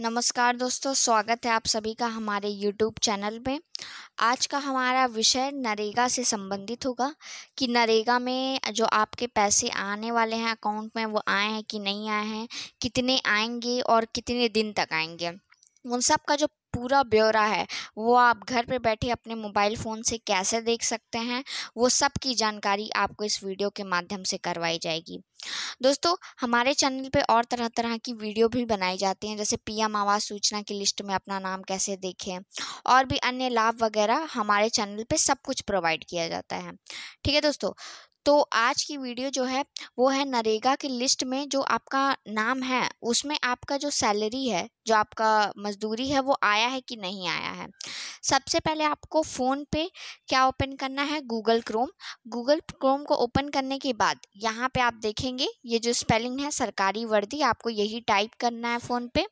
नमस्कार दोस्तों स्वागत है आप सभी का हमारे यूट्यूब चैनल में आज का हमारा विषय नरेगा से संबंधित होगा कि नरेगा में जो आपके पैसे आने वाले हैं अकाउंट में वो आए हैं कि नहीं आए हैं कितने आएंगे और कितने दिन तक आएंगे उन सब का जो पूरा ब्यौरा है वो आप घर पे बैठे अपने मोबाइल फ़ोन से कैसे देख सकते हैं वो सब की जानकारी आपको इस वीडियो के माध्यम से करवाई जाएगी दोस्तों हमारे चैनल पे और तरह तरह की वीडियो भी बनाई जाती हैं जैसे पीएम आवास सूचना की लिस्ट में अपना नाम कैसे देखें और भी अन्य लाभ वगैरह हमारे चैनल पे सब कुछ प्रोवाइड किया जाता है ठीक है दोस्तों तो आज की वीडियो जो है वो है नरेगा की लिस्ट में जो आपका नाम है उसमें आपका जो सैलरी है जो आपका मजदूरी है वो आया है कि नहीं आया है सबसे पहले आपको फ़ोन पे क्या ओपन करना है गूगल क्रोम गूगल क्रोम को ओपन करने के बाद यहाँ पे आप देखेंगे ये जो स्पेलिंग है सरकारी वर्दी आपको यही टाइप करना है फ़ोन पे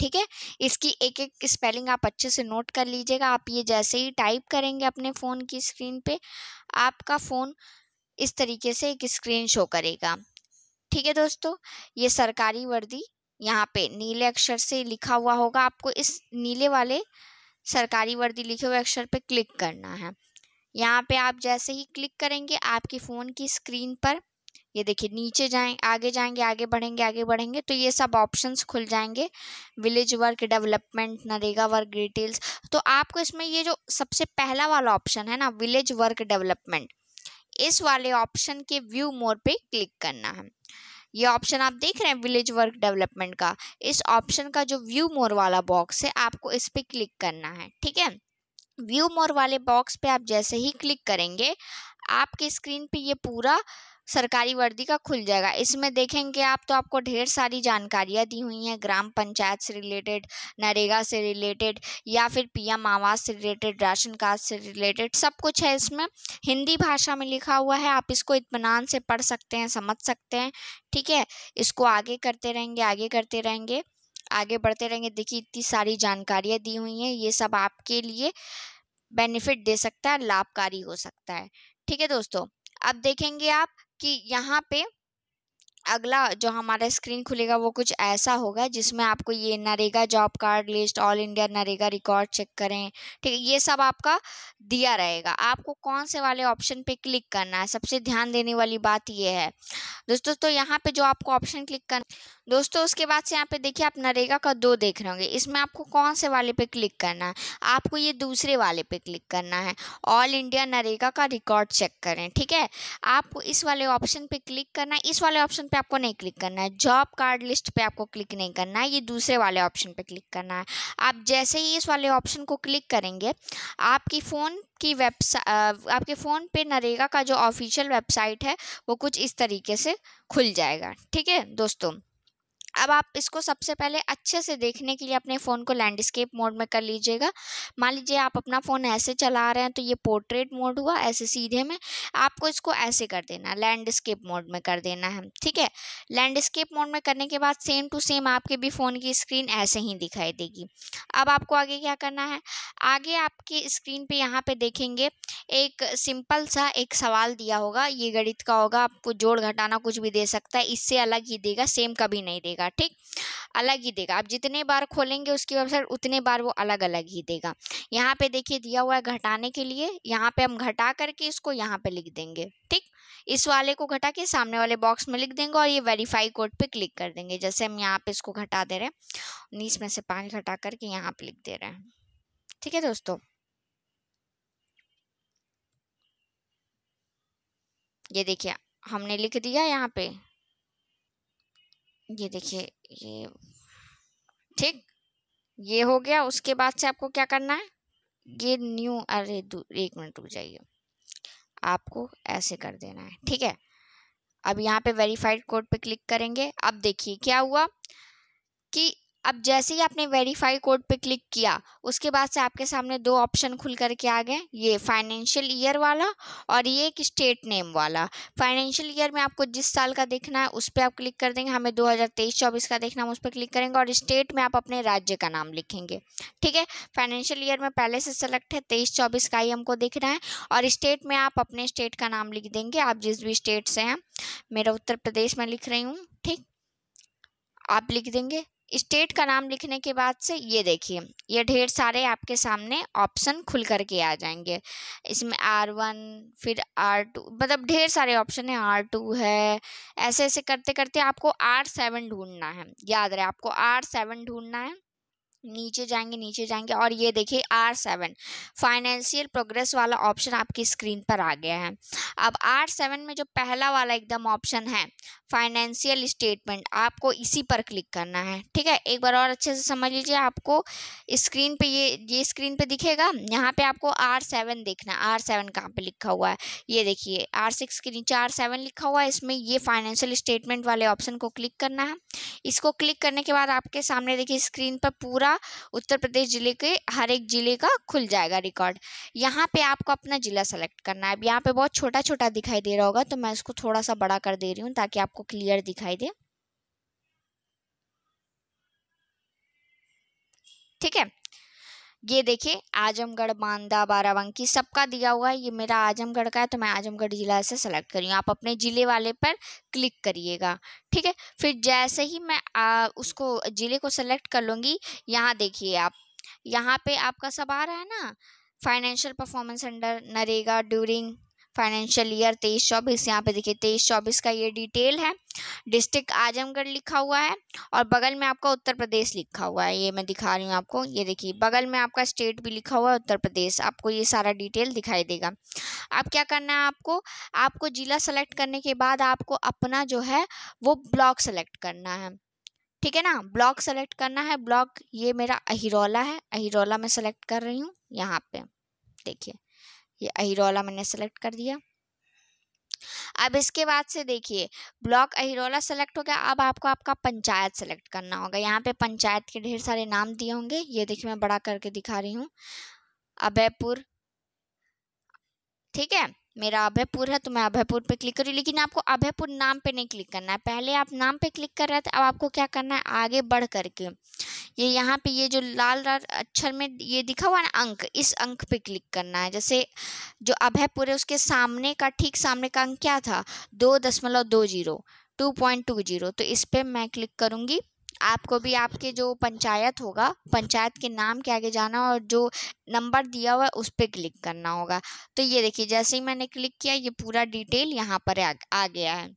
ठीक है इसकी एक एक स्पेलिंग आप अच्छे से नोट कर लीजिएगा आप ये जैसे ही टाइप करेंगे अपने फ़ोन की स्क्रीन पे आपका फ़ोन इस तरीके से एक स्क्रीन शो करेगा ठीक है दोस्तों ये सरकारी वर्दी यहाँ पे नीले अक्षर से लिखा हुआ होगा आपको इस नीले वाले सरकारी वर्दी लिखे हुए अक्षर पे क्लिक करना है यहाँ पे आप जैसे ही क्लिक करेंगे आपके फ़ोन की स्क्रीन पर ये देखिए नीचे जाएं आगे जाएंगे आगे बढ़ेंगे आगे बढ़ेंगे तो ये सब ऑप्शंस खुल जाएंगे village work development NREGA work details तो आपको इसमें ये जो सबसे पहला वाला ऑप्शन है ना विलेज वर्क डेवलपमेंट इस वाले ऑप्शन के व्यू मोर पे क्लिक करना है ये ऑप्शन आप देख रहे हैं विलेज वर्क डेवलपमेंट का इस ऑप्शन का जो व्यू मोर वाला बॉक्स है आपको इस पर क्लिक करना है ठीक है व्यू मोर वाले बॉक्स पे आप जैसे ही क्लिक करेंगे आपके स्क्रीन पे ये पूरा सरकारी वर्दी का खुल जाएगा इसमें देखेंगे आप तो आपको ढेर सारी जानकारियाँ दी हुई हैं ग्राम पंचायत से रिलेटेड नरेगा से रिलेटेड या फिर पीएम आवास से रिलेटेड राशन कार्ड से रिलेटेड सब कुछ है इसमें हिंदी भाषा में लिखा हुआ है आप इसको इतमान से पढ़ सकते हैं समझ सकते हैं ठीक है इसको आगे करते रहेंगे आगे करते रहेंगे आगे बढ़ते रहेंगे देखिए इतनी सारी जानकारियाँ दी हुई हैं ये सब आपके लिए बेनिफिट दे सकता है लाभकारी हो सकता है ठीक है दोस्तों अब देखेंगे आप कि यहाँ पे अगला जो हमारा स्क्रीन खुलेगा वो कुछ ऐसा होगा जिसमें आपको ये NREGA job card list all India NREGA record check करें ठीक है ये सब आपका दिया रहेगा आपको कौन से वाले ऑप्शन पे क्लिक करना है सबसे ध्यान देने वाली बात ये है दोस्तों तो यहाँ पे जो आपको ऑप्शन क्लिक करना दोस्तों उसके बाद से यहाँ पे देखिए आप नरेगा का दो देख रहे होंगे इसमें आपको कौन से वाले पे क्लिक करना है आपको ये दूसरे वाले पे क्लिक करना है ऑल इंडिया नरेगा का रिकॉर्ड चेक करें ठीक है आपको इस वाले ऑप्शन पे क्लिक करना है इस वाले ऑप्शन पे आपको नहीं क्लिक करना है जॉब कार्ड लिस्ट पे आपको क्लिक नहीं करना है ये दूसरे वाले ऑप्शन पे क्लिक करना है आप जैसे ही इस वाले ऑप्शन को क्लिक करेंगे आपकी फ़ोन की वेबसाइट आपके फ़ोन पे नरेगा का जो ऑफिशियल वेबसाइट है वो कुछ इस तरीके से खुल जाएगा ठीक है दोस्तों अब आप इसको सबसे पहले अच्छे से देखने के लिए अपने फ़ोन को लैंडस्केप मोड में कर लीजिएगा मान लीजिए आप अपना फ़ोन ऐसे चला रहे हैं तो ये पोर्ट्रेट मोड हुआ ऐसे सीधे में आपको इसको ऐसे कर देना लैंडस्केप मोड में कर देना है ठीक है लैंडस्केप मोड में करने के बाद सेम टू सेम आपके भी फ़ोन की स्क्रीन ऐसे ही दिखाई देगी अब आपको आगे क्या करना है आगे आपकी स्क्रीन पर यहाँ पर देखेंगे एक सिंपल सा एक सवाल दिया होगा ये गणित का होगा आपको जोड़ घटाना कुछ भी दे सकता है इससे अलग ही देगा सेम कभी नहीं देगा देगा ठीक अलग ही देगा आप जितने बार खोलेंगे उसकी वेबसाइट उतने बार वो अलग अलग ही देगा यहाँ पे देखिए दिया हुआ है घटाने के लिए यहाँ पे हम घटा करके इसको यहाँ पे लिख देंगे ठीक इस वाले को घटा के सामने वाले बॉक्स में लिख देंगे और ये वेरीफाई कोड पे क्लिक कर देंगे जैसे हम यहाँ पे इसको घटा दे रहे हैं उन्नीस में से पाँच घटा करके यहाँ पे लिख दे रहे हैं ठीक है दोस्तों ये देखिए हमने लिख दिया यहाँ पे ये देखिए ये ठीक ये हो गया उसके बाद से आपको क्या करना है ये न्यू अरे एक मिनट रुक जाइए आपको ऐसे कर देना है ठीक है अब यहाँ पे वेरीफाइड कोड पे क्लिक करेंगे अब देखिए क्या हुआ कि अब जैसे ही आपने वेरीफाई कोड पे क्लिक किया उसके बाद से आपके सामने दो ऑप्शन खुल करके आ गए ये फाइनेंशियल ईयर वाला और ये एक स्टेट नेम वाला फाइनेंशियल ईयर में आपको जिस साल का देखना है उस पर आप क्लिक कर देंगे हमें 2023-24 का देखना हम उस पर क्लिक करेंगे और स्टेट में आप अपने राज्य का नाम लिखेंगे ठीक है फाइनेंशियल ईयर में पहले से सेलेक्ट है तेईस चौबीस का ही हमको देखना है और स्टेट में आप अपने स्टेट का नाम लिख देंगे आप जिस भी स्टेट से हैं मेरा उत्तर प्रदेश में लिख रही हूँ ठीक आप लिख देंगे स्टेट का नाम लिखने के बाद से ये देखिए ये ढेर सारे आपके सामने ऑप्शन खुल करके आ जाएंगे इसमें आर वन फिर आर टू मतलब ढेर सारे ऑप्शन है आर टू है ऐसे ऐसे करते करते आपको आर सेवन ढूंढना है याद रहे आपको आर सेवन ढूंढना है नीचे जाएंगे नीचे जाएंगे और ये देखिए आर सेवन फाइनेंशियल प्रोग्रेस वाला ऑप्शन आपकी स्क्रीन पर आ गया है अब आर सेवन में जो पहला वाला एकदम ऑप्शन है फाइनेंशियल स्टेटमेंट आपको इसी पर क्लिक करना है ठीक है एक बार और अच्छे से समझ लीजिए आपको स्क्रीन पे ये ये स्क्रीन पे दिखेगा यहाँ पे आपको आर सेवन देखना आर सेवन कहाँ पर लिखा हुआ है ये देखिए आर सिक्स के नीचे आर सेवन लिखा हुआ है इसमें ये फाइनेंशियल स्टेटमेंट वाले ऑप्शन को क्लिक करना है इसको क्लिक करने के बाद आपके सामने देखिए स्क्रीन पर पूरा उत्तर प्रदेश जिले के हर एक जिले का खुल जाएगा रिकॉर्ड यहाँ पे आपको अपना जिला सेलेक्ट करना है अब यहाँ पे बहुत छोटा छोटा दिखाई दे रहा होगा तो मैं इसको थोड़ा सा बड़ा कर दे रही हूँ ताकि आपको आपको क्लियर दिखाई दे ठीक है ये देखिए आजमगढ़ बांदा बाराबंकी सबका दिया हुआ है ये मेरा आजमगढ़ का है तो मैं आजमगढ़ ज़िला से सेलेक्ट करी हूँ आप अपने ज़िले वाले पर क्लिक करिएगा ठीक है फिर जैसे ही मैं आ, उसको ज़िले को सेलेक्ट कर लूँगी यहाँ देखिए आप यहाँ पे आपका सब आ रहा है ना financial performance under NREGA during financial year तेईस चौबीस यहाँ पे देखिए तेईस चौबीस का ये डिटेल है डिस्ट्रिक्ट आजमगढ़ लिखा हुआ है और बगल में आपका उत्तर प्रदेश लिखा हुआ है ये मैं दिखा रही हूँ आपको ये देखिए बगल में आपका स्टेट भी लिखा हुआ है उत्तर प्रदेश आपको ये सारा डिटेल दिखाई देगा अब क्या करना है आपको आपको ज़िला सेलेक्ट करने के बाद आपको अपना जो है वो ब्लॉक सेलेक्ट करना है ठीक है ना ब्लॉक सेलेक्ट करना है ब्लॉक ये मेरा अहिरौला है अहिरौला मैं सेलेक्ट कर रही हूँ यहाँ पे देखिए ये अहिरोला मैंने सेलेक्ट कर दिया अब इसके बाद से देखिए ब्लॉक अहिरोला सेलेक्ट हो गया अब आपको आपका पंचायत सेलेक्ट करना होगा यहाँ पे पंचायत के ढेर सारे नाम दिए होंगे ये देखिए मैं बड़ा करके दिखा रही हूँ अभयपुर ठीक है मेरा अभयपुर है तो मैं अभयपुर पे क्लिक करूँ लेकिन आपको अभयपुर नाम पे नहीं क्लिक करना है पहले आप नाम पे क्लिक कर रहे थे अब आपको क्या करना है आगे बढ़ करके ये यहाँ पे ये जो लाल लाल अक्षर में ये दिखा हुआ है ना अंक इस अंक पे क्लिक करना है जैसे जो अभयपुर है उसके सामने का ठीक सामने का अंक क्या था दो दशमलव दो zero two point two zero तो इस पर मैं क्लिक करूँगी आपको भी आपके जो पंचायत होगा पंचायत के नाम के आगे जाना और जो नंबर दिया हुआ है उस पर क्लिक करना होगा तो ये देखिए जैसे ही मैंने क्लिक किया ये पूरा डिटेल यहाँ पर आ, आ गया है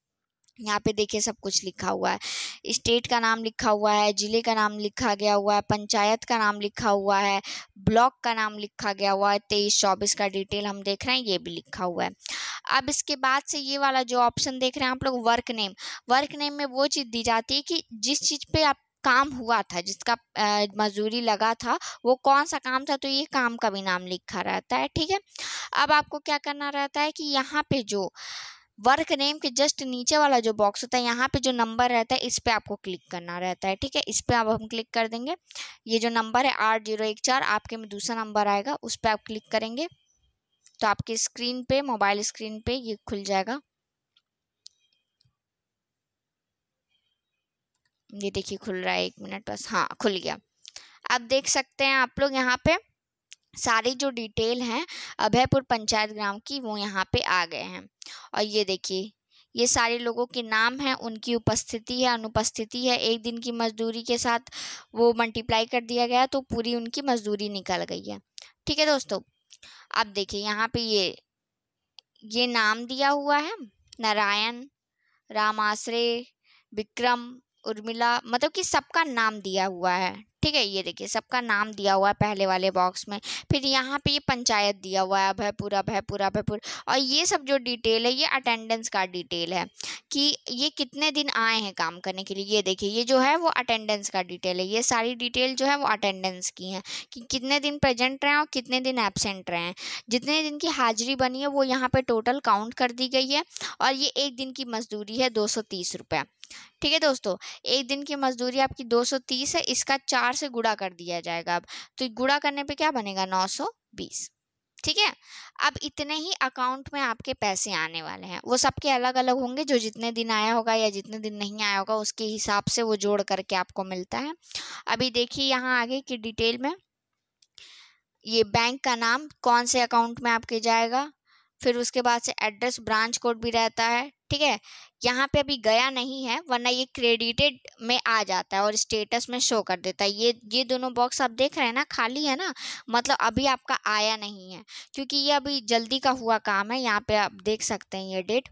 यहाँ पे देखिए सब कुछ लिखा हुआ है स्टेट का नाम लिखा हुआ है ज़िले का नाम लिखा गया हुआ है पंचायत का नाम लिखा हुआ है ब्लॉक का नाम लिखा गया हुआ है तेईस चौबीस का डिटेल हम देख रहे हैं ये भी लिखा हुआ है अब इसके बाद से ये वाला जो ऑप्शन देख रहे हैं आप लोग वर्क नेम वर्क नेम में वो चीज़ दी जाती है कि जिस चीज़ पे आप काम हुआ था जिसका मजदूरी लगा था वो कौन सा काम था तो ये काम का भी नाम लिखा रहता है ठीक है अब आपको क्या करना रहता है कि यहाँ पे जो वर्क नेम के जस्ट नीचे वाला जो बॉक्स होता है यहाँ पे जो नंबर रहता है इस पर आपको क्लिक करना रहता है ठीक है इस पर आप हम क्लिक कर देंगे ये जो नंबर है आठ जीरो एक चार आपके में दूसरा नंबर आएगा उस पर आप क्लिक करेंगे तो आपके स्क्रीन पे मोबाइल स्क्रीन पे ये खुल जाएगा ये देखिए खुल रहा है एक मिनट बस हाँ खुल गया अब देख सकते हैं आप लोग यहाँ पे सारी जो डिटेल हैं अभयपुर पंचायत ग्राम की वो यहाँ पे आ गए हैं और ये देखिए ये सारे लोगों के नाम हैं उनकी उपस्थिति है अनुपस्थिति है एक दिन की मजदूरी के साथ वो मल्टीप्लाई कर दिया गया तो पूरी उनकी मजदूरी निकल गई है ठीक है दोस्तों अब देखिए यहाँ पे ये ये नाम दिया हुआ है नारायण रामाश्रय विक्रम उर्मिला मतलब कि सबका नाम दिया हुआ है ठीक है ये देखिए सबका नाम दिया हुआ है पहले वाले बॉक्स में फिर यहाँ पे ये पंचायत दिया हुआ है अभयपुर अभयपुर अभयपुर और ये सब जो डिटेल है ये अटेंडेंस का डिटेल है कि ये कितने दिन आए हैं काम करने के लिए ये देखिए ये जो है वो अटेंडेंस का डिटेल है ये सारी डिटेल जो है वो अटेंडेंस की है कि कितने दिन प्रेजेंट रहे हैं और कितने दिन एबसेंट रहे हैं जितने दिन की हाजिरी बनी है वो यहाँ पर टोटल काउंट कर दी गई है और ये एक दिन की मजदूरी है दो सौ तीस रुपये ठीक है दोस्तों एक दिन की मजदूरी आपकी 230 है इसका चार से गुड़ा कर दिया जाएगा अब तो गुड़ा करने पे क्या बनेगा 920 ठीक है अब इतने ही अकाउंट में आपके पैसे आने वाले हैं वो सबके अलग अलग होंगे जो जितने दिन आया होगा या जितने दिन नहीं आया होगा उसके हिसाब से वो जोड़ करके आपको मिलता है अभी देखिए यहाँ आगे की डिटेल में ये बैंक का नाम कौन से अकाउंट में आपके जाएगा फिर उसके बाद से एड्रेस ब्रांच कोड भी रहता है ठीक है यहाँ पे अभी गया नहीं है वरना ये क्रेडिटेड में आ जाता है और स्टेटस में शो कर देता है ये ये दोनों बॉक्स आप देख रहे हैं ना खाली है ना मतलब अभी आपका आया नहीं है क्योंकि ये अभी जल्दी का हुआ काम है यहाँ पे आप देख सकते हैं ये डेट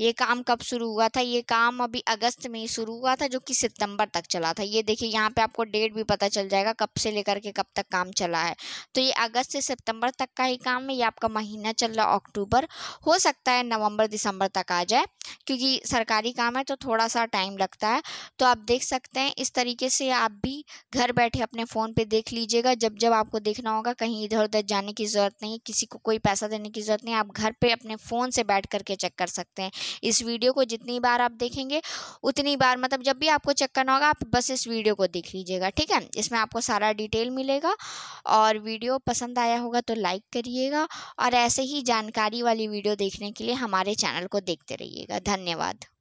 ये काम कब शुरू हुआ था ये काम अभी अगस्त में ही शुरू हुआ था जो कि सितंबर तक चला था ये देखिए यहाँ पे आपको डेट भी पता चल जाएगा कब से लेकर के कब तक काम चला है तो ये अगस्त से सितंबर तक का ही काम है ये आपका महीना चल रहा अक्टूबर हो सकता है नवंबर दिसंबर तक आ जाए क्योंकि सरकारी काम है तो थोड़ा सा टाइम लगता है तो आप देख सकते हैं इस तरीके से आप भी घर बैठे अपने फ़ोन पर देख लीजिएगा जब जब आपको देखना होगा कहीं इधर उधर जाने की ज़रूरत नहीं किसी को कोई पैसा देने की ज़रूरत नहीं आप घर पर अपने फ़ोन से बैठ करके चेक कर सकते हैं इस वीडियो को जितनी बार आप देखेंगे उतनी बार मतलब जब भी आपको चेक करना होगा आप बस इस वीडियो को देख लीजिएगा ठीक है इसमें आपको सारा डिटेल मिलेगा और वीडियो पसंद आया होगा तो लाइक करिएगा और ऐसे ही जानकारी वाली वीडियो देखने के लिए हमारे चैनल को देखते रहिएगा धन्यवाद